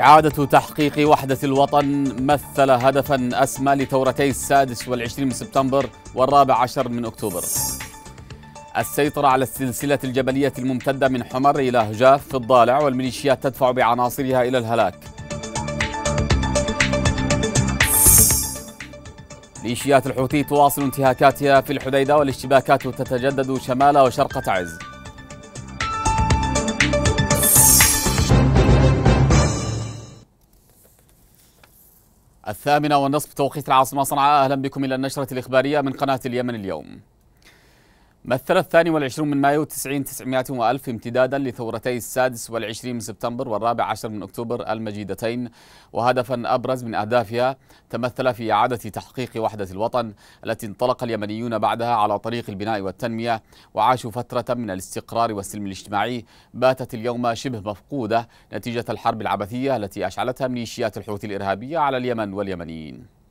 إعادة تحقيق وحدة الوطن مثل هدفا أسمى لثورتي السادس والعشرين من سبتمبر والرابع عشر من أكتوبر السيطرة على السلسلة الجبلية الممتدة من حمر إلى هجاف في الضالع والميليشيات تدفع بعناصرها إلى الهلاك ميليشيات الحوثي تواصل انتهاكاتها في الحديدة والاشتباكات تتجدد شمال وشرق تعز الثامنة والنصف توقيت العاصمة صنعاء أهلا بكم إلى النشرة الإخبارية من قناة اليمن اليوم مثل الثاني والعشرون من مايو 90 تسعمائة وألف امتدادا لثورتي السادس والعشرين من سبتمبر والرابع عشر من أكتوبر المجيدتين وهدفا أبرز من أهدافها تمثل في إعادة تحقيق وحدة الوطن التي انطلق اليمنيون بعدها على طريق البناء والتنمية وعاشوا فترة من الاستقرار والسلم الاجتماعي باتت اليوم شبه مفقودة نتيجة الحرب العبثية التي أشعلتها ميليشيات الحوثي الإرهابية على اليمن واليمنيين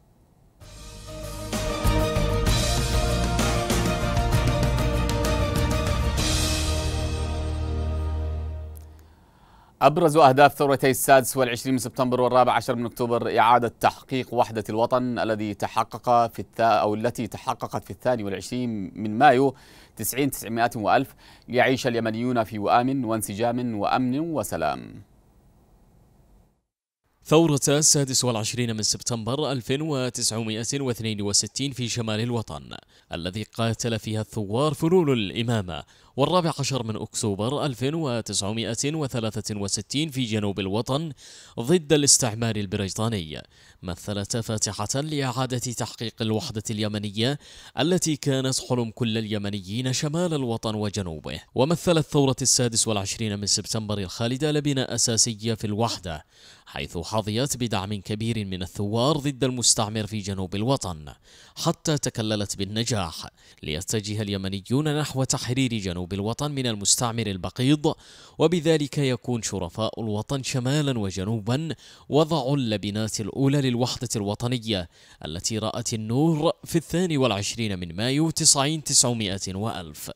أبرز أهداف ثورتي السادس والعشرين من سبتمبر والرابع عشر من أكتوبر إعادة تحقيق وحدة الوطن الذي تحقق في الث... أو التي تحققت في الثاني والعشرين من مايو تسعين تسعمائة وألف ليعيش اليمنيون في وآم وانسجام وأمن وسلام ثورة السادس والعشرين من سبتمبر 1962 في شمال الوطن الذي قاتل فيها الثوار فنون الإمامة والرابع عشر من أكتوبر 1963 في جنوب الوطن ضد الاستعمار البريطاني مثلت فاتحة لإعادة تحقيق الوحدة اليمنية التي كانت حلم كل اليمنيين شمال الوطن وجنوبه ومثلت ثورة السادس والعشرين من سبتمبر الخالدة لبناء أساسية في الوحدة حيث حظيت بدعم كبير من الثوار ضد المستعمر في جنوب الوطن حتى تكللت بالنجاح ليتجه اليمنيون نحو تحرير جنوب الوطن من المستعمر البقيض وبذلك يكون شرفاء الوطن شمالا وجنوبا وضعوا اللبنات الأولى للوحدة الوطنية التي رأت النور في الثاني والعشرين من مايو تسعين تسعمائة وألف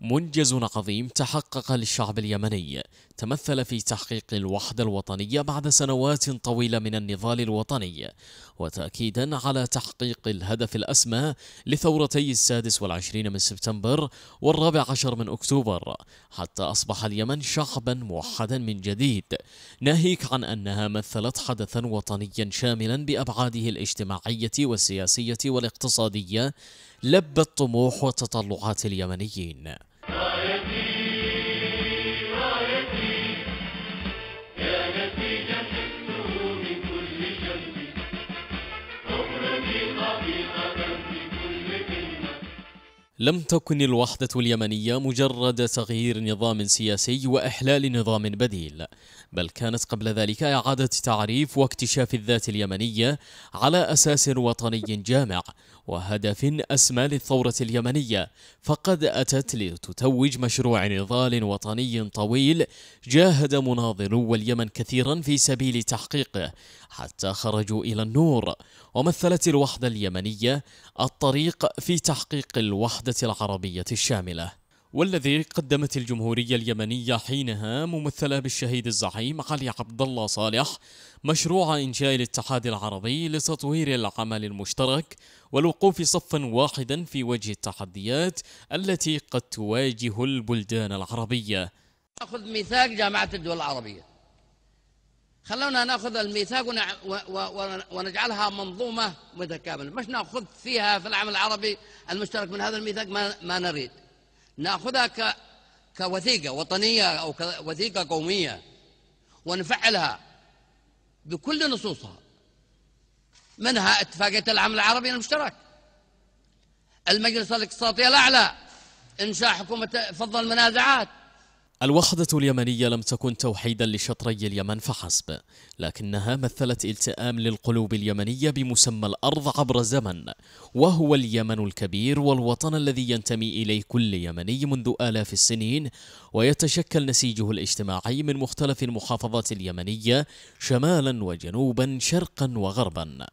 منجز عظيم تحقق للشعب اليمني تمثل في تحقيق الوحدة الوطنية بعد سنوات طويلة من النضال الوطني وتأكيدا على تحقيق الهدف الأسمى لثورتي السادس والعشرين من سبتمبر والرابع عشر من أكتوبر حتى أصبح اليمن شعبا موحدا من جديد ناهيك عن أنها مثلت حدثا وطنيا شاملا بأبعاده الاجتماعية والسياسية والاقتصادية لبت طموح وتطلعات اليمنيين لم تكن الوحدة اليمنية مجرد تغيير نظام سياسي وإحلال نظام بديل بل كانت قبل ذلك إعادة تعريف واكتشاف الذات اليمنية على أساس وطني جامع وهدف أسمى للثورة اليمنية فقد أتت لتتوج مشروع نضال وطني طويل جاهد مناضلو اليمن كثيرا في سبيل تحقيقه حتى خرجوا إلى النور ومثلت الوحدة اليمنية الطريق في تحقيق الوحدة العربية الشاملة والذي قدمت الجمهورية اليمنية حينها ممثلة بالشهيد الزعيم علي عبد الله صالح مشروع إنشاء الاتحاد العربي لتطوير العمل المشترك والوقوف صفا واحدا في وجه التحديات التي قد تواجه البلدان العربية نأخذ ميثاق جامعة الدول العربية خلونا نأخذ الميثاق ونجعلها منظومة متكاملة مش نأخذ فيها في العمل العربي المشترك من هذا الميثاق ما, ما نريد نأخذها كوثيقة وطنية أو كوثيقة قومية ونفعلها بكل نصوصها منها اتفاقية العمل العربي المشترك المجلس الاقتصادي الأعلى إنشاء حكومة فض المنازعات الوحدة اليمنية لم تكن توحيدا لشطري اليمن فحسب لكنها مثلت التئام للقلوب اليمنية بمسمى الأرض عبر الزمن وهو اليمن الكبير والوطن الذي ينتمي إليه كل يمني منذ آلاف السنين ويتشكل نسيجه الاجتماعي من مختلف المحافظات اليمنية شمالا وجنوبا شرقا وغربا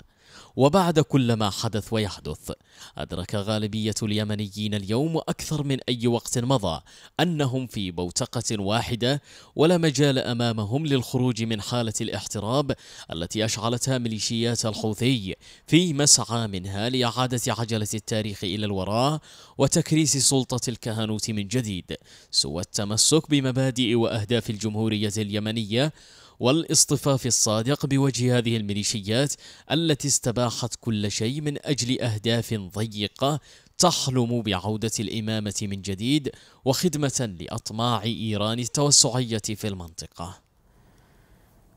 وبعد كل ما حدث ويحدث أدرك غالبية اليمنيين اليوم أكثر من أي وقت مضى أنهم في بوتقة واحدة ولا مجال أمامهم للخروج من حالة الاحتراب التي أشعلتها ميليشيات الحوثي في مسعى منها لإعادة عجلة التاريخ إلى الوراء وتكريس سلطة الكهنوت من جديد سوى التمسك بمبادئ وأهداف الجمهورية اليمنية والاصطفاف الصادق بوجه هذه الميليشيات التي استباحت كل شيء من أجل أهداف ضيقة تحلم بعودة الإمامة من جديد وخدمة لأطماع إيران التوسعية في المنطقة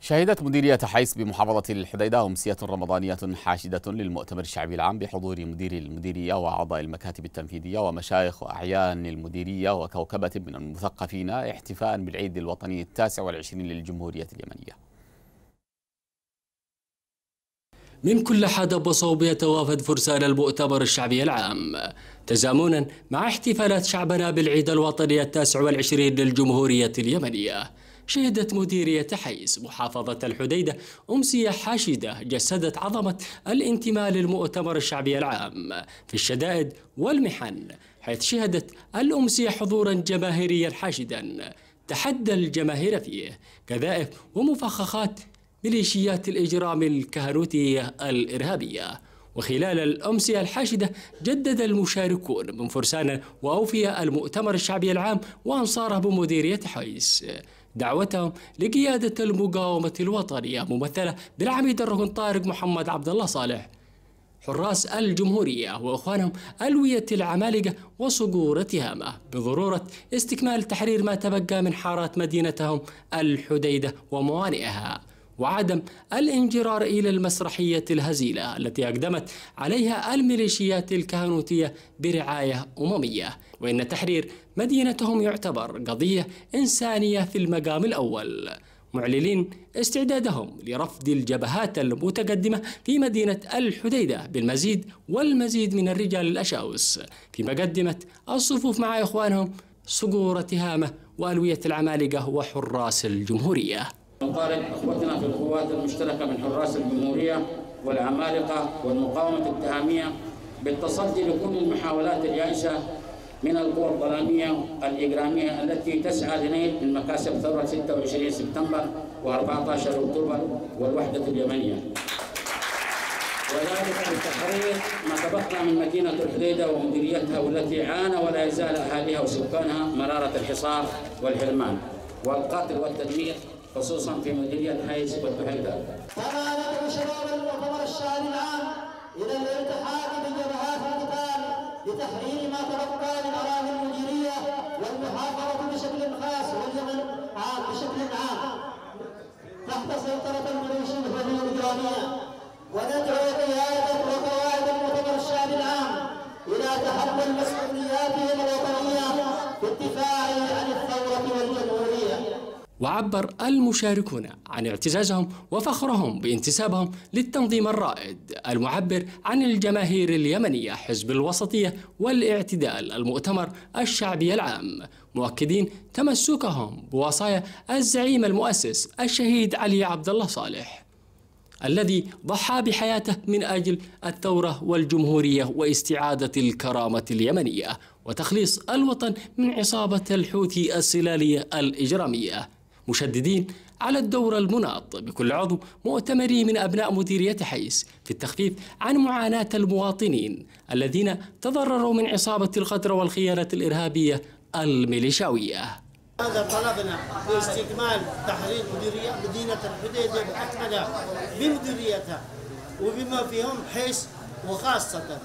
شهدت مديرية حيس بمحافظة الحديدة أمسية رمضانية حاشدة للمؤتمر الشعبي العام بحضور مدير المديرية وأعضاء المكاتب التنفيذية ومشايخ وأعيان المديرية وكوكبة من المثقفين احتفاء بالعيد الوطني التاسع والعشرين للجمهورية اليمنية من كل حدب وصوب يتوافد فرسان المؤتمر الشعبي العام تزامنا مع احتفالات شعبنا بالعيد الوطني التاسع والعشرين للجمهورية اليمنية شهدت مديرية حيز محافظة الحديدة أمسية حاشدة جسدت عظمة الانتماء للمؤتمر الشعبي العام في الشدائد والمحن حيث شهدت الأمسية حضورا جماهيريا حاشدا تحدى الجماهير فيه كذائف ومفخخات ميليشيات الإجرام الكهنوتية الإرهابية وخلال الأمسية الحاشدة جدد المشاركون من فرسان وأوفياء المؤتمر الشعبي العام وأنصاره بمديرية حيس دعوتهم لقيادة المقاومة الوطنية ممثلة بالعميد الركن طارق محمد عبد الله صالح حراس الجمهورية وإخوانهم ألوية العمالقة وصقور تهامة بضرورة استكمال تحرير ما تبقى من حارات مدينتهم الحديدة وموانئها وعدم الانجرار إلى المسرحية الهزيلة التي أقدمت عليها الميليشيات الكهنوتية برعاية أممية وإن تحرير مدينتهم يعتبر قضية إنسانية في المقام الأول معلنين استعدادهم لرفض الجبهات المتقدمة في مدينة الحديدة بالمزيد والمزيد من الرجال الأشاوس في مقدمة الصفوف مع إخوانهم صقور تهامة وألوية العمالقة وحراس الجمهورية نطالب اخوتنا في القوات المشتركه من حراس الجمهوريه والعمالقه والمقاومه التهاميه بالتصدي لكل المحاولات اليائسه من القوى الظلامية الإجرامية التي تسعى لنيل من مكاسب ثورة 26 سبتمبر و14 أكتوبر والوحدة اليمنية وذلك بالتحرير ما تبقى من مدينة الحديدة ومديريتها والتي عانى ولا يزال أهاليها وسكانها مرارة الحصار والحرمان والقتل والتدمير خصوصا في مديرية حيز والبحيدة. تمالك شباب المؤتمر الشهري العام إلى الاتحاد بجبهات لتحرير ما تبقى اراضي المديرية والمحافظة بشكل خاص واليمن عام بشكل عام تحت سيطرة الميليشيا الحرية الإجرامية وندعو قيادة وقواعد المؤتمر الشعبي العام إلى تحمل مسؤولياتهم الوطنية في الدفاع عن وعبر المشاركون عن اعتزازهم وفخرهم بانتسابهم للتنظيم الرائد المعبر عن الجماهير اليمنية حزب الوسطية والاعتدال المؤتمر الشعبي العام مؤكدين تمسكهم بوصايا الزعيم المؤسس الشهيد علي عبد الله صالح الذي ضحى بحياته من أجل الثورة والجمهورية واستعادة الكرامة اليمنية وتخليص الوطن من عصابة الحوثي السلالية الإجرامية مشددين على الدور المناط بكل عضو مؤتمري من أبناء مديرية حيس في التخفيف عن معاناة المواطنين الذين تضرروا من عصابة القدر والخيانة الإرهابية الميليشاوية هذا طلبنا باستكمال تحرير مديرية مدينة الحديدة بأكملها بمديريتها وبما فيهم حيس وخاصة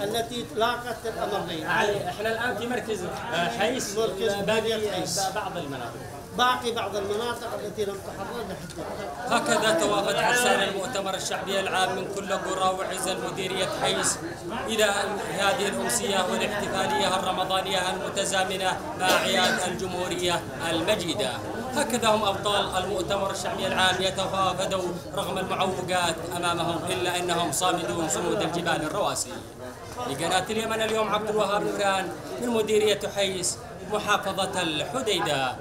التي لاقت الأمرين. احنا الآن في مركز آه، حيس باقي بعض المناطق. باقي بعض المناطق التي لم تحرر لحد هكذا توافد حسان المؤتمر الشعبي العام من كل قرى وعزل مديرية حيس إلى هذه الأمسية والاحتفالية الرمضانية المتزامنة مع أعياد الجمهورية المجيدة هكذا هم أبطال المؤتمر الشعبي العام يتفافدوا رغم المعوقات أمامهم إلا أنهم صامدون صمود الجبال الرواسي لقناة اليمن اليوم عبد الوهاب نوران من مديرية حيس محافظة الحديدة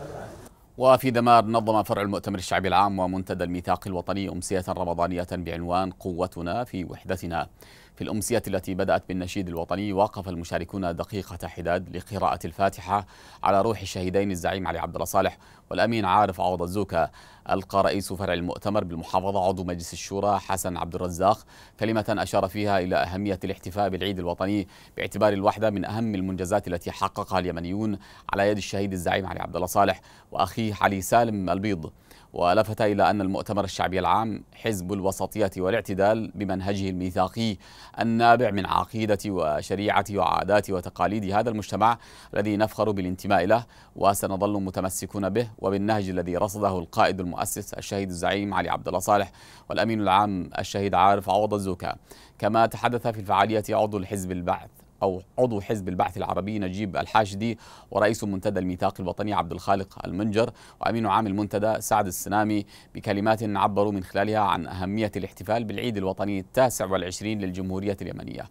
وفي دمار نظم فرع المؤتمر الشعبي العام ومنتدى الميثاق الوطني أمسية رمضانية بعنوان قوتنا في وحدتنا في الأمسية التي بدأت بالنشيد الوطني وقف المشاركون دقيقة حداد لقراءة الفاتحة على روح الشهيدين الزعيم علي عبد الله صالح والأمين عارف عوض الزوكا ألقى رئيس فرع المؤتمر بالمحافظة عضو مجلس الشورى حسن عبد الرزاق كلمة أشار فيها إلى أهمية الاحتفاء بالعيد الوطني باعتبار الوحدة من أهم المنجزات التي حققها اليمنيون على يد الشهيد الزعيم علي عبد الله صالح وأخيه علي سالم البيض ولفت إلى أن المؤتمر الشعبي العام حزب الوسطية والاعتدال بمنهجه الميثاقي النابع من عقيدة وشريعة وعادات وتقاليد هذا المجتمع الذي نفخر بالانتماء له وسنظل متمسكون به وبالنهج الذي رصده القائد المؤسس الشهيد الزعيم علي عبد الله صالح والأمين العام الشهيد عارف عوض الزوكا كما تحدث في الفعالية عضو الحزب البعث أو عضو حزب البعث العربي نجيب الحاشدي ورئيس منتدى الميثاق الوطني عبد الخالق المنجر وأمين عام المنتدى سعد السنامي بكلمات عبروا من خلالها عن أهمية الاحتفال بالعيد الوطني التاسع والعشرين للجمهورية اليمنية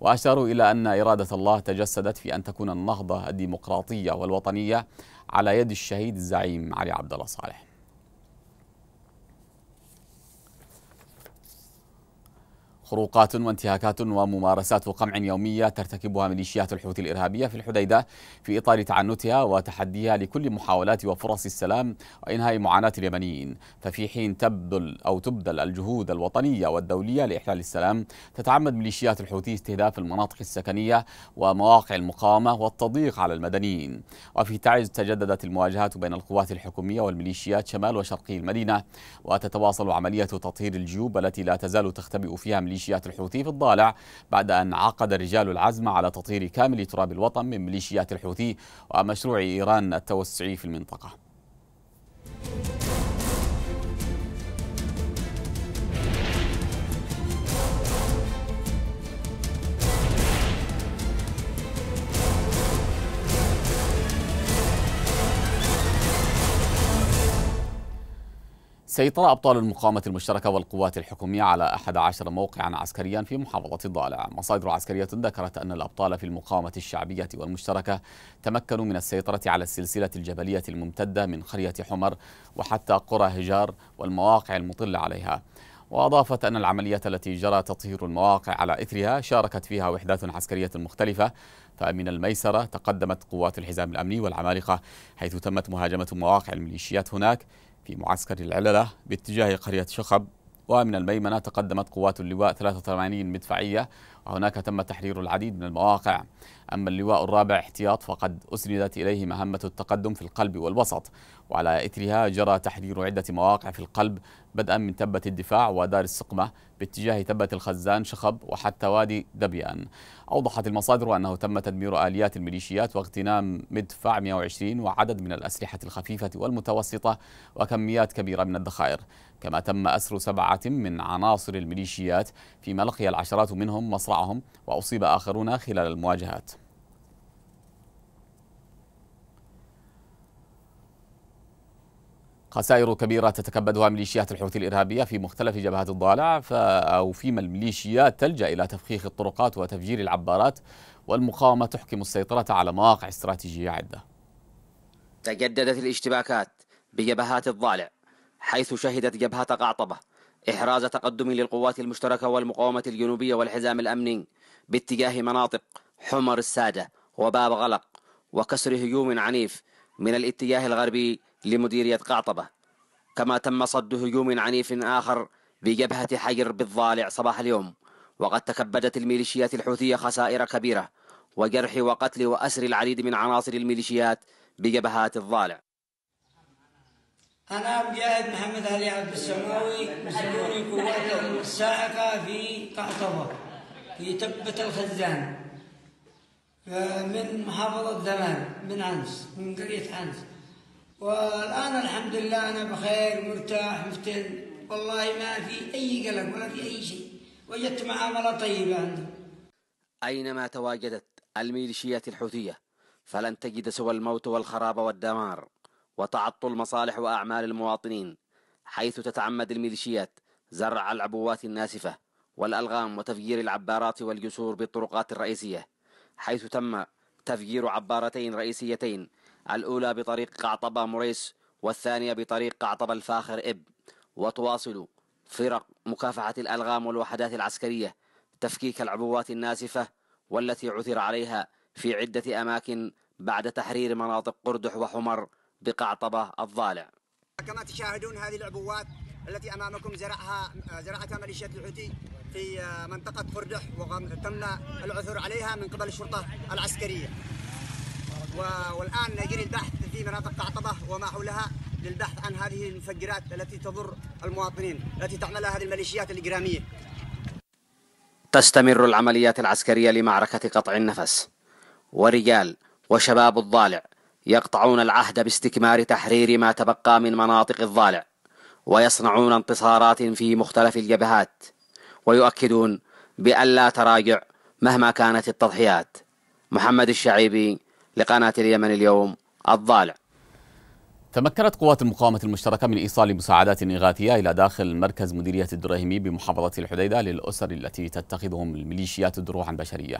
وأشاروا إلى أن إرادة الله تجسدت في أن تكون النهضة الديمقراطية والوطنية على يد الشهيد الزعيم علي عبد الله صالح خروقات وانتهاكات وممارسات قمع يومية ترتكبها ميليشيات الحوثي الإرهابية في الحديدة في إطار تعنتها وتحديها لكل محاولات وفرص السلام وإنهاء معاناة اليمنيين ففي حين تبذل أو تبذل الجهود الوطنية والدولية لإحلال السلام تتعمد ميليشيات الحوثي استهداف المناطق السكنية ومواقع المقاومة والتضييق على المدنيين وفي تعز تجددت المواجهات بين القوات الحكومية والميليشيات شمال وشرقي المدينة وتتواصل عملية تطهير الجيوب التي لا تزال تختبئ فيها ميليشيات ميليشيات الحوثي في الضالع بعد أن عقد رجال العزم على تطهير كامل تراب الوطن من ميليشيات الحوثي ومشروع إيران التوسعي في المنطقة. سيطر أبطال المقاومة المشتركة والقوات الحكومية على 11 موقعا عسكريا في محافظة الضالع مصادر عسكرية ذكرت أن الأبطال في المقاومة الشعبية والمشتركة تمكنوا من السيطرة على السلسلة الجبلية الممتدة من قرية حمر وحتى قرى هجار والمواقع المطلة عليها وأضافت أن العملية التي جرى تطهير المواقع على إثرها شاركت فيها وحدات عسكرية مختلفة فمن الميسرة تقدمت قوات الحزام الأمني والعمالقة حيث تمت مهاجمة مواقع الميليشيات هناك في معسكر العللة باتجاه قرية شخب ومن الميمنة تقدمت قوات اللواء 83 مدفعية وهناك تم تحرير العديد من المواقع أما اللواء الرابع احتياط فقد أسندت إليه مهمة التقدم في القلب والوسط وعلى إثرها جرى تحرير عدة مواقع في القلب بدءا من تبة الدفاع ودار السقمة باتجاه تبة الخزان شخب وحتى وادي دبيان أوضحت المصادر أنه تم تدمير آليات الميليشيات واغتنام مدفع 120 وعدد من الأسلحة الخفيفة والمتوسطة وكميات كبيرة من الذخائر كما تم أسر سبعة من عناصر الميليشيات فيما لقي العشرات منهم مصرعهم وأصيب آخرون خلال المواجهات خسائر كبيرة تتكبدها ميليشيات الحوثي الإرهابية في مختلف جبهات الضالع أو فيما الميليشيات تلجأ إلى تفخيخ الطرقات وتفجير العبارات والمقاومة تحكم السيطرة على مواقع استراتيجية عدة تجددت الاشتباكات بجبهات الضالع حيث شهدت جبهة قعطبة إحراز تقدم للقوات المشتركة والمقاومة الجنوبية والحزام الأمني باتجاه مناطق حمر السادة وباب غلق وكسر هجوم عنيف من الاتجاه الغربي لمديرية قعطبة كما تم صد هجوم عنيف آخر بجبهة حجر بالظالع صباح اليوم وقد تكبدت الميليشيات الحوثية خسائر كبيرة وجرح وقتل وأسر العديد من عناصر الميليشيات بجبهات الظالع أنا مجاهد محمد علي عبد السماوي مسؤولي قوات السائقة في قعطبة في تبة الخزان آه، من محافظة زمان من عنس من قرية عنس والآن الحمد لله أنا بخير مرتاح مفتن والله ما في أي قلق ولا في أي شيء وجدت معاملة طيبة عنده أينما تواجدت الميليشيات الحوثية فلن تجد سوى الموت والخراب والدمار وتعطل مصالح وأعمال المواطنين حيث تتعمد الميليشيات زرع العبوات الناسفة والألغام وتفجير العبارات والجسور بالطرقات الرئيسية حيث تم تفجير عبارتين رئيسيتين الأولى بطريق قعطبة مريس والثانية بطريق قعطبة الفاخر إب وتواصل فرق مكافحة الألغام والوحدات العسكرية تفكيك العبوات النازفة والتي عثر عليها في عدة أماكن بعد تحرير مناطق قردح وحمر بقعطبة الضالع كما تشاهدون هذه العبوات التي أمامكم زرعها زرعتها ميليشيات الحوثي في آه، منطقة قردح وتم العثور عليها من قبل الشرطة العسكرية والآن يجري البحث في مناطق قعطبة وما حولها للبحث عن هذه المفجرات التي تضر المواطنين التي تعملها هذه الميليشيات الإجرامية تستمر العمليات العسكرية لمعركة قطع النفس ورجال وشباب الضالع يقطعون العهد باستكمال تحرير ما تبقى من مناطق الضالع ويصنعون انتصارات في مختلف الجبهات ويؤكدون بأن لا تراجع مهما كانت التضحيات محمد الشعيبي لقناة اليمن اليوم الضالع تمكنت قوات المقاومة المشتركة من إيصال مساعدات إغاثية إلى داخل مركز مديرية الدراهمي بمحافظة الحديدة للأسر التي تتخذهم الميليشيات دروعا بشرية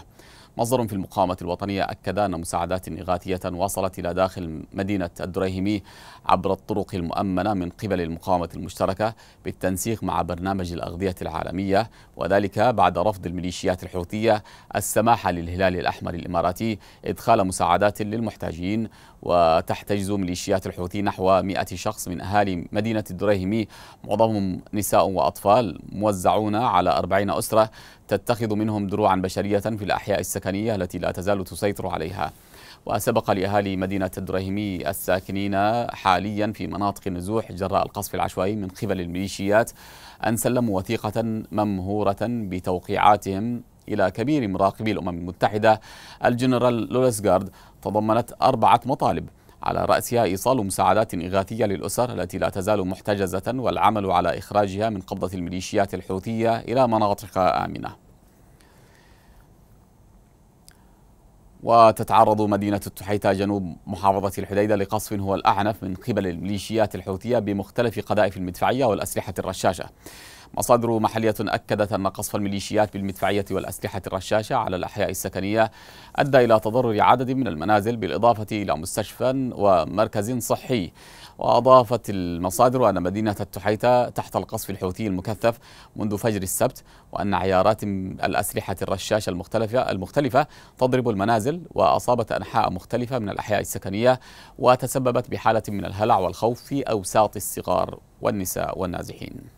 مصدر في المقاومة الوطنية أكد أن مساعدات إغاثية وصلت إلى داخل مدينة الدريهمي عبر الطرق المؤمنة من قبل المقاومة المشتركة بالتنسيق مع برنامج الأغذية العالمية وذلك بعد رفض الميليشيات الحوثية السماح للهلال الأحمر الإماراتي إدخال مساعدات للمحتاجين وتحتجز ميليشيات الحوثي نحو 100 شخص من أهالي مدينة الدريهمي معظمهم نساء وأطفال موزعون على 40 أسرة تتخذ منهم دروعا بشرية في الأحياء السكنية التي لا تزال تسيطر عليها وسبق لأهالي مدينة الدريهمي الساكنين حاليا في مناطق النزوح جراء القصف العشوائي من قبل الميليشيات أن سلموا وثيقة ممهورة بتوقيعاتهم إلى كبير مراقبي الأمم المتحدة الجنرال لولسغارد تضمنت أربعة مطالب على رأسها إيصال مساعدات إغاثية للأسر التي لا تزال محتجزة والعمل على إخراجها من قبضة الميليشيات الحوثية إلى مناطق آمنة وتتعرض مدينة التحيتة جنوب محافظة الحديدة لقصف هو الأعنف من قبل الميليشيات الحوثية بمختلف قذائف المدفعية والأسلحة الرشاشة مصادر محلية أكدت أن قصف الميليشيات بالمدفعية والأسلحة الرشاشة على الأحياء السكنية أدى إلى تضرر عدد من المنازل بالإضافة إلى مستشفى ومركز صحي وأضافت المصادر أن مدينة التحيتة تحت القصف الحوثي المكثف منذ فجر السبت وأن عيارات الأسلحة الرشاشة المختلفة المختلفة تضرب المنازل وأصابت أنحاء مختلفة من الأحياء السكنية وتسببت بحالة من الهلع والخوف في أوساط الصغار والنساء والنازحين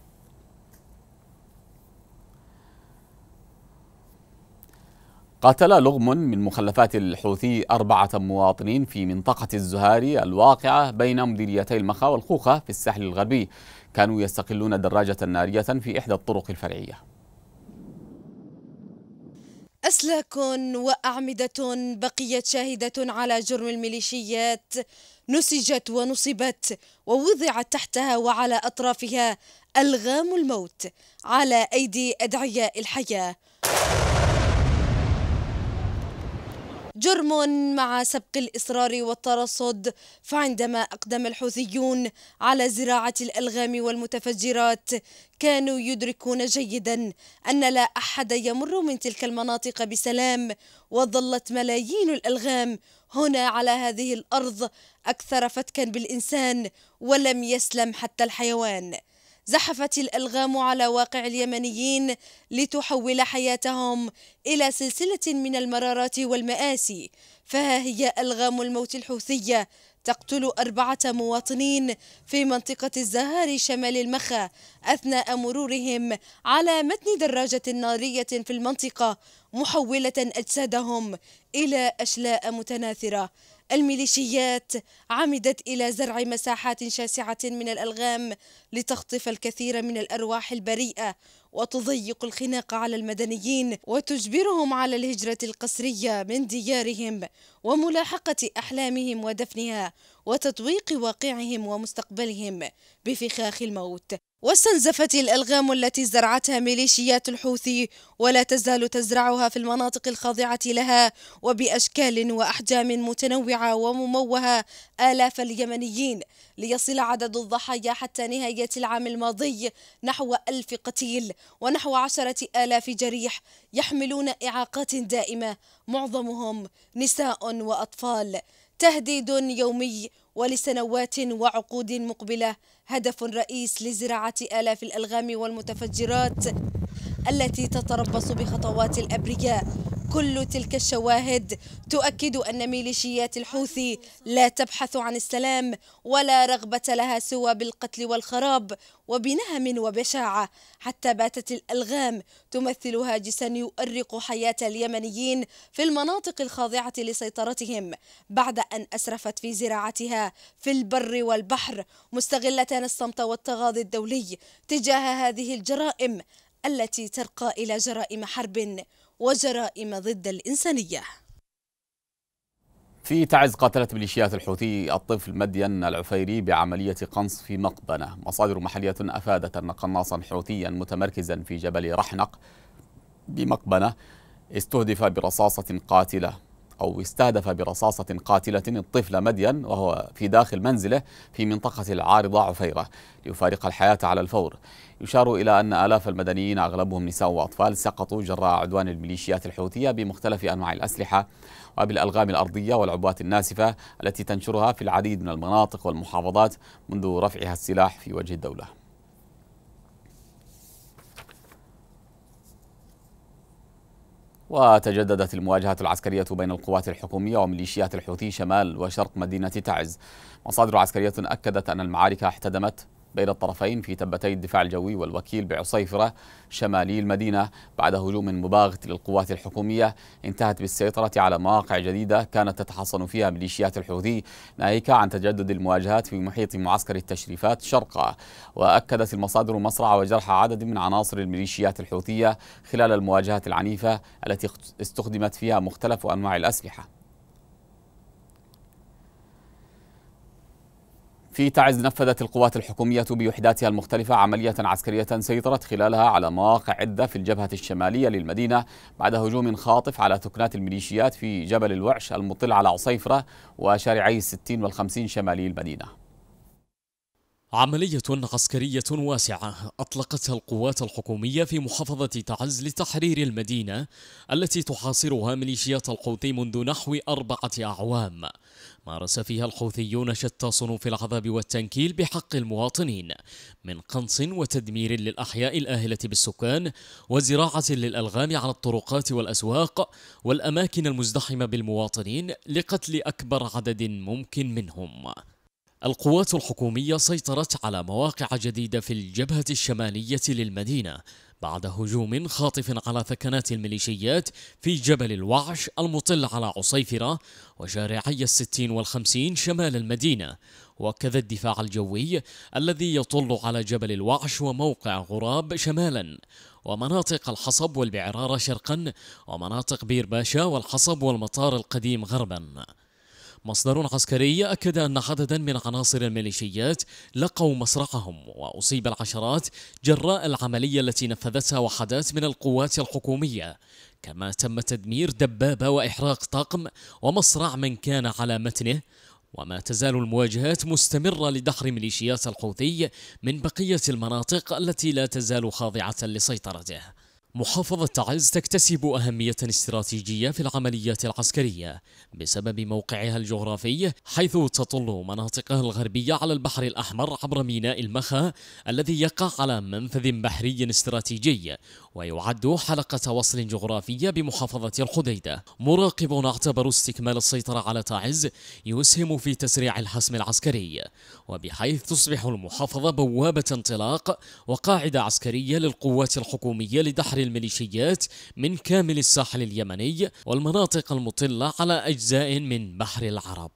قاتل لغم من مخلفات الحوثي أربعة مواطنين في منطقة الزهاري الواقعة بين مديريتي المخا والخوخة في الساحل الغربي كانوا يستقلون دراجة نارية في إحدى الطرق الفرعية أسلاك وأعمدة بقيت شاهدة على جرم الميليشيات نسجت ونصبت ووضعت تحتها وعلى أطرافها ألغام الموت على أيدي أدعياء الحياة جرم مع سبق الإصرار والترصد فعندما أقدم الحوثيون على زراعة الألغام والمتفجرات كانوا يدركون جيدا أن لا أحد يمر من تلك المناطق بسلام وظلت ملايين الألغام هنا على هذه الأرض أكثر فتكا بالإنسان ولم يسلم حتى الحيوان زحفت الألغام على واقع اليمنيين لتحول حياتهم إلى سلسلة من المرارات والمآسي فها هي ألغام الموت الحوثية تقتل أربعة مواطنين في منطقة الزهار شمال المخا أثناء مرورهم على متن دراجة نارية في المنطقة محولة أجسادهم إلى أشلاء متناثرة الميليشيات عمدت إلى زرع مساحات شاسعة من الألغام لتخطف الكثير من الأرواح البريئة وتضيق الخناق على المدنيين وتجبرهم على الهجرة القسرية من ديارهم وملاحقة أحلامهم ودفنها وتطويق واقعهم ومستقبلهم بفخاخ الموت واستنزفت الألغام التي زرعتها ميليشيات الحوثي ولا تزال تزرعها في المناطق الخاضعة لها وبأشكال وأحجام متنوعة ومموهة آلاف اليمنيين ليصل عدد الضحايا حتى نهاية العام الماضي نحو ألف قتيل ونحو عشرة آلاف جريح يحملون إعاقات دائمة معظمهم نساء وأطفال تهديد يومي ولسنوات وعقود مقبلة هدف رئيس لزراعة آلاف الألغام والمتفجرات التي تتربص بخطوات الأبرياء كل تلك الشواهد تؤكد أن ميليشيات الحوثي لا تبحث عن السلام ولا رغبة لها سوى بالقتل والخراب وبنهم وبشاعة حتى باتت الألغام تمثل هاجسا يؤرق حياة اليمنيين في المناطق الخاضعة لسيطرتهم بعد أن أسرفت في زراعتها في البر والبحر مستغلة الصمت والتغاضي الدولي تجاه هذه الجرائم التي ترقى إلى جرائم حرب وجرائم ضد الإنسانية في تعز قاتلت ميليشيات الحوثي الطفل مدين العفيري بعملية قنص في مقبنة مصادر محلية أفادت أن قناصا حوثيا متمركزا في جبل رحنق بمقبنة استهدف برصاصة قاتلة أو استهدف برصاصة قاتلة الطفل مدين وهو في داخل منزله في منطقة العارضة عفيرة ليفارق الحياة على الفور يشار إلى أن آلاف المدنيين أغلبهم نساء وأطفال سقطوا جراء عدوان الميليشيات الحوثية بمختلف أنواع الأسلحة وبالألغام الأرضية والعبوات الناسفة التي تنشرها في العديد من المناطق والمحافظات منذ رفعها السلاح في وجه الدولة وتجددت المواجهة العسكرية بين القوات الحكومية وميليشيات الحوثي شمال وشرق مدينة تعز مصادر عسكرية أكدت أن المعارك احتدمت بين الطرفين في تبتي الدفاع الجوي والوكيل بعصيفرة شمالي المدينة بعد هجوم مباغت للقوات الحكومية انتهت بالسيطرة على مواقع جديدة كانت تتحصن فيها ميليشيات الحوثي ناهيك عن تجدد المواجهات في محيط معسكر التشريفات شرقا وأكدت المصادر مصرع وجرح عدد من عناصر الميليشيات الحوثية خلال المواجهات العنيفة التي استخدمت فيها مختلف أنواع الأسلحة في تعز نفذت القوات الحكومية بوحداتها المختلفة عملية عسكرية سيطرت خلالها على مواقع عدة في الجبهة الشمالية للمدينة بعد هجوم خاطف على تكنات الميليشيات في جبل الوعش المطل على عصيفرة وشارعي الستين والخمسين شمالي المدينة عملية عسكرية واسعة أطلقتها القوات الحكومية في محافظة تعز لتحرير المدينة التي تحاصرها ميليشيات الحوثي منذ نحو أربعة أعوام مارس فيها الحوثيون شتى صنوف العذاب والتنكيل بحق المواطنين من قنص وتدمير للأحياء الآهلة بالسكان وزراعة للألغام على الطرقات والأسواق والأماكن المزدحمة بالمواطنين لقتل أكبر عدد ممكن منهم القوات الحكومية سيطرت على مواقع جديدة في الجبهة الشمالية للمدينة بعد هجوم خاطف على ثكنات الميليشيات في جبل الوعش المطل على عصيفرة وشارعي الستين والخمسين شمال المدينة وكذا الدفاع الجوي الذي يطل على جبل الوعش وموقع غراب شمالا ومناطق الحصب والبعرارة شرقا ومناطق بير باشا والحصب والمطار القديم غربا مصدر عسكري أكد أن عددا من عناصر الميليشيات لقوا مسرقهم وأصيب العشرات جراء العملية التي نفذتها وحدات من القوات الحكومية كما تم تدمير دبابة وإحراق طقم ومصرع من كان على متنه وما تزال المواجهات مستمرة لدحر ميليشيات الحوثي من بقية المناطق التي لا تزال خاضعة لسيطرته محافظة تعز تكتسب أهمية استراتيجية في العمليات العسكرية بسبب موقعها الجغرافي حيث تطل مناطقها الغربية على البحر الأحمر عبر ميناء المخا الذي يقع على منفذ بحري استراتيجي ويعد حلقة وصل جغرافية بمحافظة الحديدة مراقب اعتبر استكمال السيطرة على تعز يسهم في تسريع الحسم العسكري وبحيث تصبح المحافظة بوابة انطلاق وقاعدة عسكرية للقوات الحكومية لدحر الميليشيات من كامل الساحل اليمني والمناطق المطلة على أجزاء من بحر العرب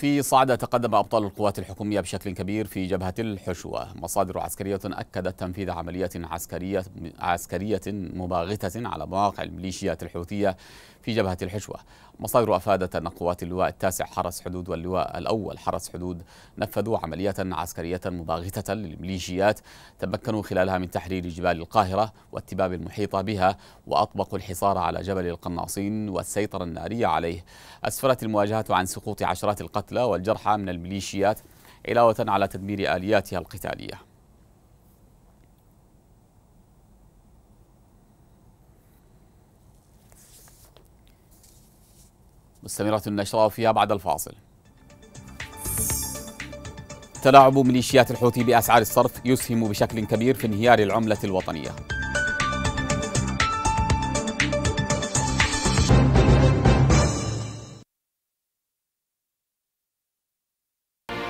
في صعدة تقدم أبطال القوات الحكومية بشكل كبير في جبهة الحشوة مصادر عسكرية أكدت تنفيذ عمليات عسكرية عسكرية مباغتة على مواقع الميليشيات الحوثية في جبهة الحشوة مصادر أفادت أن قوات اللواء التاسع حرس حدود واللواء الأول حرس حدود نفذوا عملية عسكرية مباغتة للميليشيات تمكنوا خلالها من تحرير جبال القاهرة والتباب المحيطة بها وأطبقوا الحصار على جبل القناصين والسيطرة النارية عليه أسفرت المواجهة عن سقوط عشرات القتلى والجرحى من الميليشيات علاوة على تدمير آلياتها القتالية مستمرة النشرة فيها بعد الفاصل تلاعب ميليشيات الحوثي بأسعار الصرف يسهم بشكل كبير في انهيار العملة الوطنية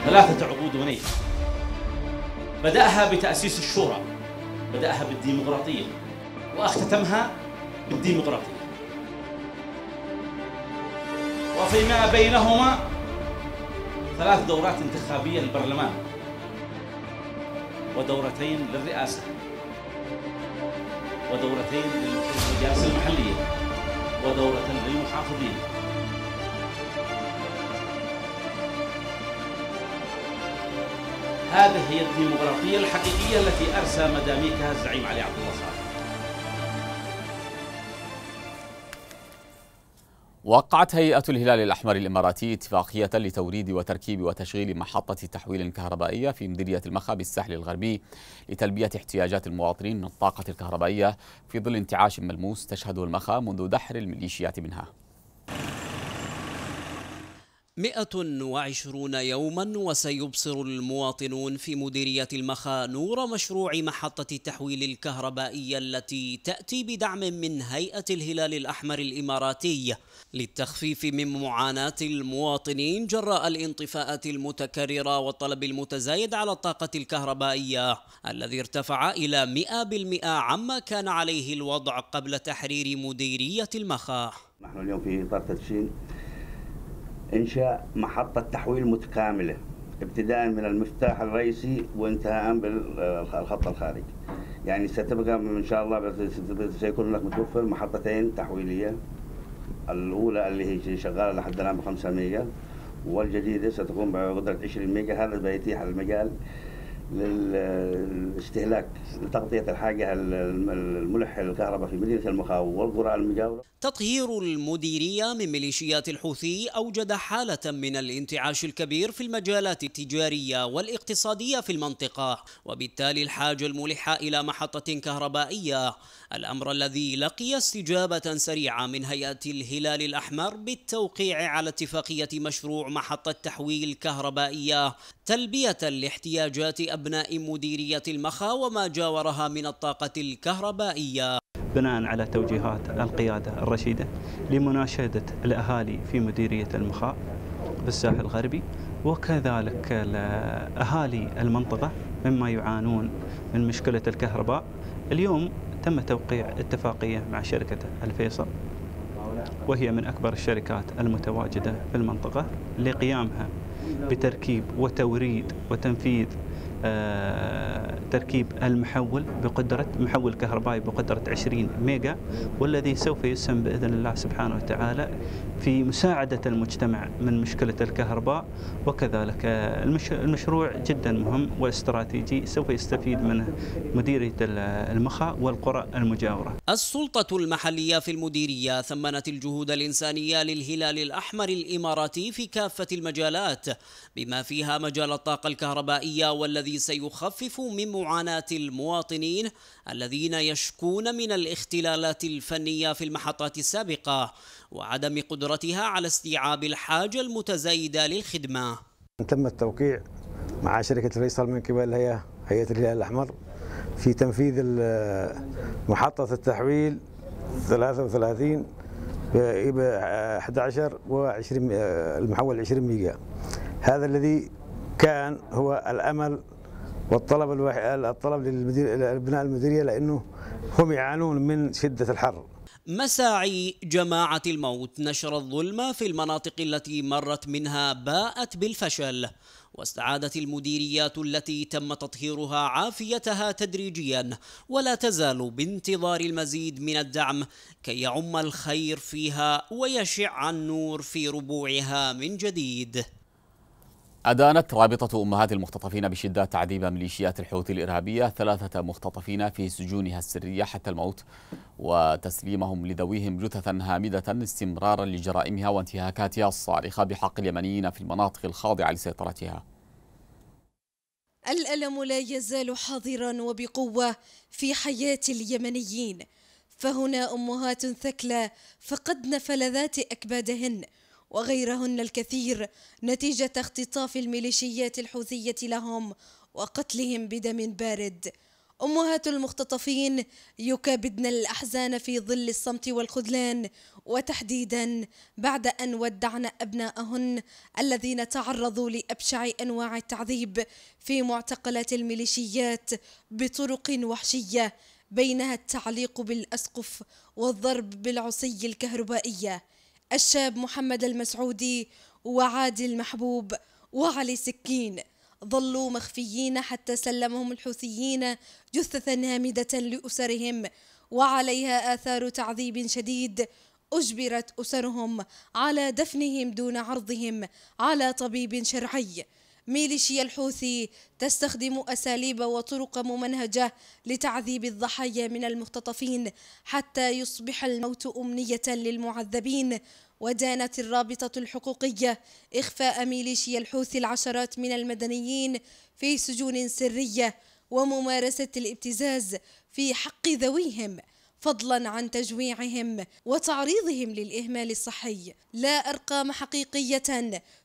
ثلاثة عقود ونيف بدأها بتأسيس الشورى بدأها بالديمقراطية وأختتمها بالديمقراطية وفيما بينهما ثلاث دورات انتخابية للبرلمان ودورتين للرئاسة ودورتين للمجالس المحلية ودورة للمحافظين هذه هي الديمقراطية الحقيقية التي أرسى مداميكها الزعيم علي عبد الله صالح وقعت هيئة الهلال الأحمر الإماراتي اتفاقية لتوريد وتركيب وتشغيل محطة تحويل كهربائية في مديرية المخا بالساحل الغربي لتلبية احتياجات المواطنين من الطاقة الكهربائية في ظل انتعاش ملموس تشهده المخا منذ دحر الميليشيات منها 120 يوما وسيبصر المواطنون في مديرية المخا نور مشروع محطة التحويل الكهربائية التي تأتي بدعم من هيئة الهلال الأحمر الإماراتي للتخفيف من معاناة المواطنين جراء الانطفاءات المتكررة والطلب المتزايد على الطاقة الكهربائية الذي ارتفع إلى 100% عما كان عليه الوضع قبل تحرير مديرية المخا نحن اليوم في إطار تدشين إنشاء محطة تحويل متكاملة ابتداء من المفتاح الرئيسي وانتهاء بالخط الخارجي يعني ستبقى إن شاء الله سيكون هناك متوفر محطتين تحويلية الأولى اللي هي شغالة لحد الآن ب 500 والجديدة ستقوم بقدرة 20 ميجا هذا بيتيح المجال للاستهلاك لتغطية الحاجة الملحة للكهرباء في مدينة المخاو والقرى المجاورة تطهير المديرية من ميليشيات الحوثي أوجد حالة من الانتعاش الكبير في المجالات التجارية والاقتصادية في المنطقة وبالتالي الحاجة الملحة إلى محطة كهربائية الأمر الذي لقي استجابة سريعة من هيئة الهلال الأحمر بالتوقيع على اتفاقية مشروع محطة تحويل كهربائية تلبية لاحتياجات أبناء مديرية المخا وما جاورها من الطاقة الكهربائية بناء على توجيهات القيادة الرشيدة لمناشدة الأهالي في مديرية في بالساحل الغربي وكذلك أهالي المنطقة مما يعانون من مشكلة الكهرباء اليوم تم توقيع اتفاقية مع شركة الفيصل وهي من أكبر الشركات المتواجدة في المنطقة لقيامها بتركيب وتوريد وتنفيذ آه، تركيب المحول بقدرة محول كهربائي بقدرة 20 ميجا والذي سوف يسهم بإذن الله سبحانه وتعالى في مساعدة المجتمع من مشكلة الكهرباء وكذلك المشروع جدا مهم واستراتيجي سوف يستفيد منه مديرية المخا والقرى المجاورة السلطة المحلية في المديرية ثمنت الجهود الإنسانية للهلال الأحمر الإماراتي في كافة المجالات بما فيها مجال الطاقة الكهربائية والذي الذي سيخفف من معاناة المواطنين الذين يشكون من الاختلالات الفنية في المحطات السابقة وعدم قدرتها على استيعاب الحاجة المتزايدة للخدمة تم التوقيع مع شركة الفيصل من قبل هي هيئة الهلال الأحمر في تنفيذ محطة التحويل 33 11 و20 المحول 20 ميجا هذا الذي كان هو الأمل والطلب الوحي... الطلب للمدير لابناء المديريه لانه هم يعانون من شده الحر مساعي جماعة الموت نشر الظلم في المناطق التي مرت منها باءت بالفشل واستعادت المديريات التي تم تطهيرها عافيتها تدريجيا ولا تزال بانتظار المزيد من الدعم كي يعم الخير فيها ويشع النور في ربوعها من جديد أدانت رابطة أمهات المختطفين بشدة تعذيب ميليشيات الحوثي الإرهابية ثلاثة مختطفين في سجونها السرية حتى الموت وتسليمهم لذويهم جثثا هامدة استمرارا لجرائمها وانتهاكاتها الصارخة بحق اليمنيين في المناطق الخاضعة لسيطرتها الألم لا يزال حاضرا وبقوة في حياة اليمنيين فهنا أمهات ثكلى فقدن فلذات أكبادهن وغيرهن الكثير نتيجة اختطاف الميليشيات الحوثية لهم وقتلهم بدم بارد أمهات المختطفين يكابدن الأحزان في ظل الصمت والخذلان وتحديدا بعد أن ودعن أبناءهن الذين تعرضوا لأبشع أنواع التعذيب في معتقلات الميليشيات بطرق وحشية بينها التعليق بالأسقف والضرب بالعصي الكهربائية الشاب محمد المسعودي وعادل المحبوب وعلي سكين ظلوا مخفيين حتى سلمهم الحوثيين جثة هامدة لأسرهم وعليها آثار تعذيب شديد أجبرت أسرهم على دفنهم دون عرضهم على طبيب شرعي ميليشيا الحوثي تستخدم أساليب وطرق ممنهجة لتعذيب الضحايا من المختطفين حتى يصبح الموت أمنية للمعذبين ودانت الرابطة الحقوقية إخفاء ميليشيا الحوثي العشرات من المدنيين في سجون سرية وممارسة الابتزاز في حق ذويهم فضلا عن تجويعهم وتعريضهم للإهمال الصحي لا أرقام حقيقية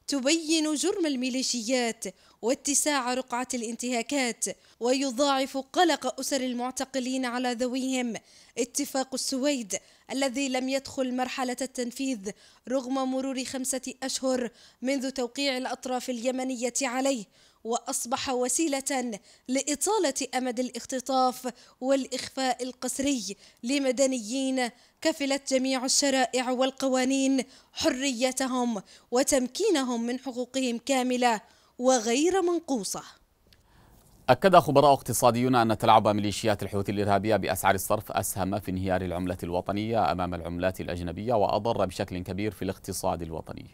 تبين جرم الميليشيات واتساع رقعة الانتهاكات ويضاعف قلق أسر المعتقلين على ذويهم اتفاق السويد الذي لم يدخل مرحلة التنفيذ رغم مرور خمسة أشهر منذ توقيع الأطراف اليمنية عليه وأصبح وسيلة لإطالة أمد الاختطاف والإخفاء القسري لمدنيين كفلت جميع الشرائع والقوانين حريتهم وتمكينهم من حقوقهم كاملة وغير منقوصة أكد خبراء اقتصاديون أن تلعب ميليشيات الحوثي الإرهابية بأسعار الصرف أسهم في انهيار العملة الوطنية أمام العملات الأجنبية وأضر بشكل كبير في الاقتصاد الوطني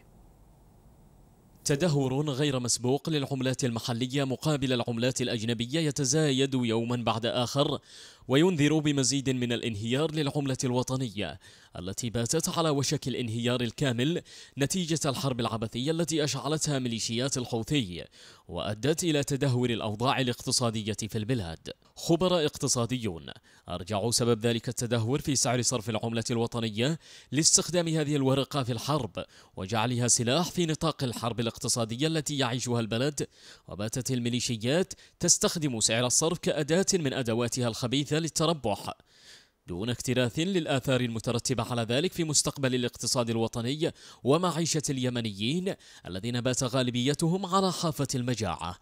تدهور غير مسبوق للعملات المحلية مقابل العملات الأجنبية يتزايد يوما بعد آخر وينذر بمزيد من الانهيار للعملة الوطنية التي باتت على وشك الانهيار الكامل نتيجة الحرب العبثية التي أشعلتها ميليشيات الحوثي وأدت إلى تدهور الأوضاع الاقتصادية في البلاد خبراء اقتصاديون أرجعوا سبب ذلك التدهور في سعر صرف العملة الوطنية لاستخدام هذه الورقة في الحرب وجعلها سلاح في نطاق الحرب الاقتصادية التي يعيشها البلد وباتت الميليشيات تستخدم سعر الصرف كأداة من أدواتها الخبيثة مثال التربح دون اكتراث للآثار المترتبة على ذلك في مستقبل الاقتصاد الوطني ومعيشة اليمنيين الذين بات غالبيتهم على حافة المجاعة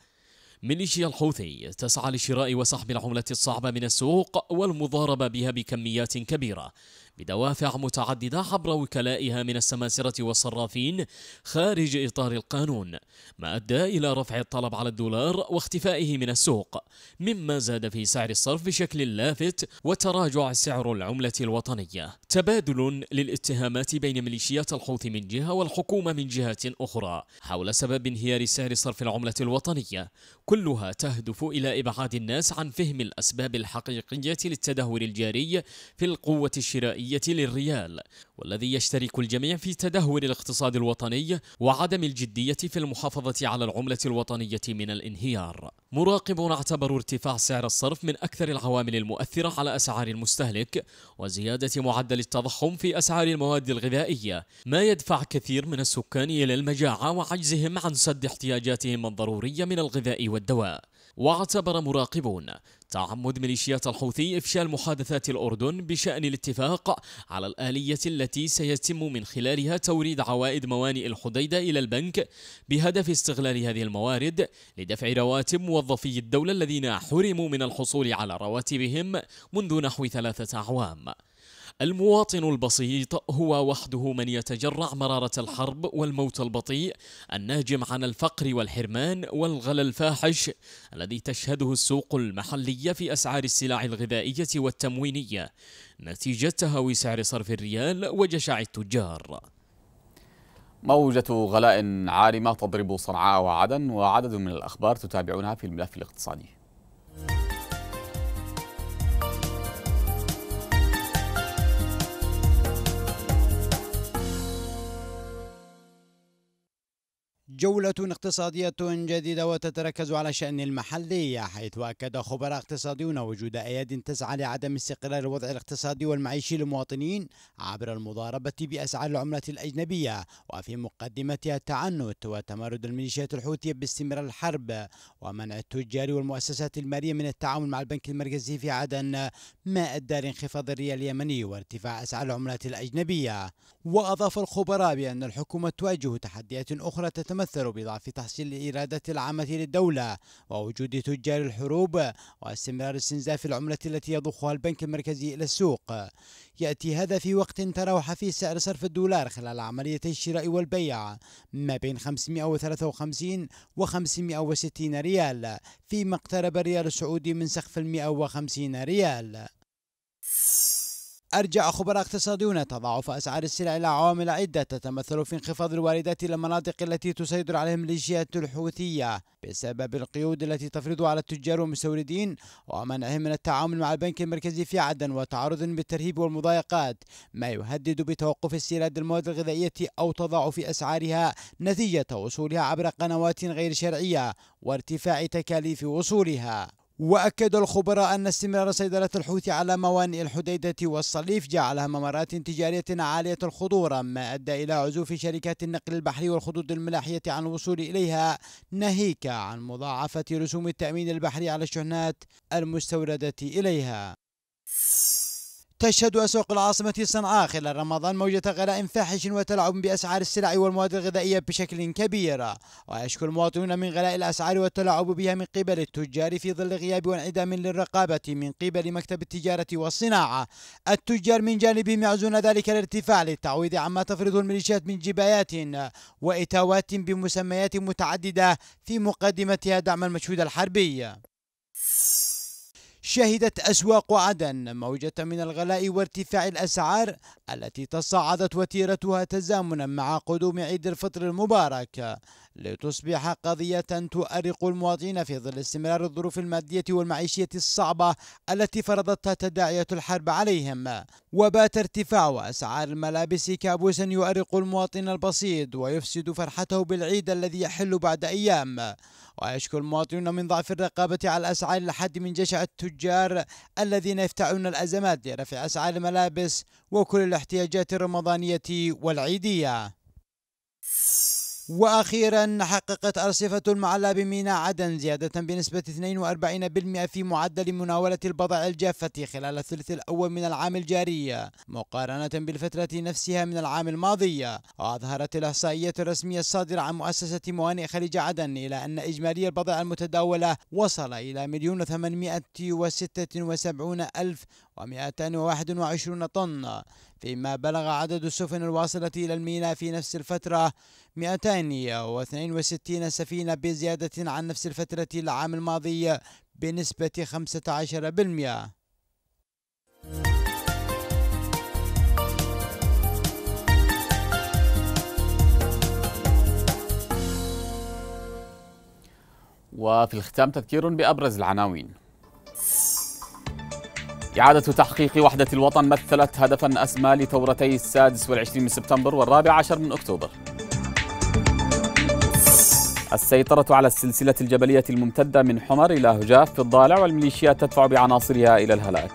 ميليشيا الحوثي تسعى لشراء وسحب العملة الصعبة من السوق والمضاربة بها بكميات كبيرة بدوافع متعددة عبر وكلائها من السماسرة والصرافين خارج إطار القانون ما أدى إلى رفع الطلب على الدولار واختفائه من السوق مما زاد في سعر الصرف بشكل لافت وتراجع سعر العملة الوطنية تبادل للاتهامات بين ميليشيات الحوثي من جهة والحكومة من جهة أخرى حول سبب انهيار سعر صرف العملة الوطنية كلها تهدف إلى إبعاد الناس عن فهم الأسباب الحقيقية للتدهور الجاري في القوة الشرائية القوية للريال والذي يشترك الجميع في تدهور الاقتصاد الوطني وعدم الجدية في المحافظة على العملة الوطنية من الانهيار مراقبون اعتبروا ارتفاع سعر الصرف من أكثر العوامل المؤثرة على أسعار المستهلك وزيادة معدل التضخم في أسعار المواد الغذائية ما يدفع كثير من السكان إلى المجاعة وعجزهم عن سد احتياجاتهم الضرورية من الغذاء والدواء واعتبر مراقبون تعمد ميليشيات الحوثي إفشال محادثات الأردن بشأن الاتفاق على الآلية التي سيتم من خلالها توريد عوائد موانئ الحديدة إلى البنك بهدف استغلال هذه الموارد لدفع رواتب موظفي الدولة الذين حرموا من الحصول على رواتبهم منذ نحو ثلاثة أعوام المواطن البسيط هو وحده من يتجرع مرارة الحرب والموت البطيء الناجم عن الفقر والحرمان والغلا الفاحش الذي تشهده السوق المحلية في أسعار السلع الغذائية والتموينية نتيجة تهاوي سعر صرف الريال وجشع التجار موجة غلاء عارمة تضرب صنعاء وعدن وعدد من الأخبار تتابعونها في الملف الاقتصادي جولة اقتصادية جديدة وتتركز على الشأن المحلي حيث أكد خبراء اقتصاديون وجود أياد تسعى لعدم استقرار الوضع الاقتصادي والمعيشي للمواطنين عبر المضاربة بأسعار العملة الأجنبية وفي مقدمتها التعنت وتمرد الميليشيات الحوثية باستمرار الحرب ومنع التجار والمؤسسات المالية من التعاون مع البنك المركزي في عدن ما أدى لانخفاض الريال اليمني وارتفاع أسعار العملات الأجنبية وأضاف الخبراء بأن الحكومة تواجه تحديات أخرى تتمثل تتأثر بضعف تحصيل الايرادات العامة للدولة ووجود تجار الحروب واستمرار استنزاف العملة التي يضخها البنك المركزي إلى السوق يأتي هذا في وقت تراوح فيه سعر صرف الدولار خلال عملية الشراء والبيع ما بين 553 و 560 ريال فيما اقترب الريال السعودي من سقف ال 150 ريال أرجع خبراء اقتصاديون تضاعف أسعار السلع إلى عوامل عدة تتمثل في انخفاض الواردات إلى المناطق التي تسيطر عليها الميليشيات الحوثية بسبب القيود التي تفرضها على التجار والمستوردين ومنعهم من التعامل مع البنك المركزي في عدن وتعرضهم بالترهيب والمضايقات ما يهدد بتوقف استيراد المواد الغذائية أو تضاعف أسعارها نتيجة وصولها عبر قنوات غير شرعية وارتفاع تكاليف وصولها وأكد الخبراء أن استمرار سيطرة الحوثي على موانئ الحديدة والصليف جعلها ممرات تجارية عالية الخطورة ما أدى إلى عزوف شركات النقل البحري والخطوط الملاحية عن الوصول إليها ناهيك عن مضاعفة رسوم التأمين البحري على الشحنات المستوردة إليها تشهد أسواق العاصمة صنعاء خلال رمضان موجة غلاء فاحش وتلاعب بأسعار السلع والمواد الغذائية بشكل كبير ويشكو المواطنون من غلاء الأسعار والتلاعب بها من قبل التجار في ظل غياب وانعدام للرقابة من قبل مكتب التجارة والصناعة التجار من جانبهم يعزون ذلك الارتفاع للتعويض عما تفرضه الميليشيات من جبايات وإتاوات بمسميات متعددة في مقدمتها دعم المشهود الحربي شهدت أسواق عدن موجة من الغلاء وارتفاع الأسعار التي تصاعدت وتيرتها تزامنا مع قدوم عيد الفطر المبارك لتصبح قضية تؤرق المواطنين في ظل استمرار الظروف المادية والمعيشية الصعبة التي فرضتها تداعية الحرب عليهم وبات ارتفاع أسعار الملابس كابوسا يؤرق المواطن البسيط ويفسد فرحته بالعيد الذي يحل بعد أيام ويشكو المواطنون من ضعف الرقابة على الأسعار لحد من جشع التجار الذين يفتعون الأزمات لرفع أسعار الملابس وكل الاحتياجات الرمضانية والعيدية وأخيرا حققت أرصفة المعلى بميناء عدن زيادة بنسبة 42% في معدل مناولة البضائع الجافة خلال الثلث الأول من العام الجاري مقارنة بالفترة نفسها من العام الماضي وأظهرت الإحصائية الرسمية الصادرة عن مؤسسة موانئ خليج عدن إلى أن إجمالي البضائع المتداولة وصل إلى مليون وثمانمائه وستة وسبعون ألف ومائتان وواحد وعشرون طن فيما بلغ عدد السفن الواصلة إلى الميناء في نفس الفترة 262 سفينة بزيادة عن نفس الفترة العام الماضي بنسبة 15%. وفي الختام تذكير بأبرز العناوين إعادة تحقيق وحدة الوطن مثلت هدفا أسمى لثورتي السادس والعشرين من سبتمبر والرابع عشر من أكتوبر السيطرة على السلسلة الجبلية الممتدة من حمر إلى هجاف في الضالع والميليشيات تدفع بعناصرها إلى الهلاك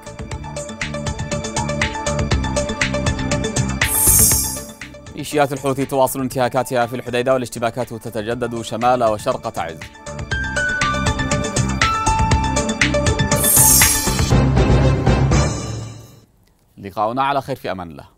ميليشيات الحوثي تواصل انتهاكاتها في الحديدة والاشتباكات تتجدد شمال وشرق تعز لقاؤنا على خير في امان الله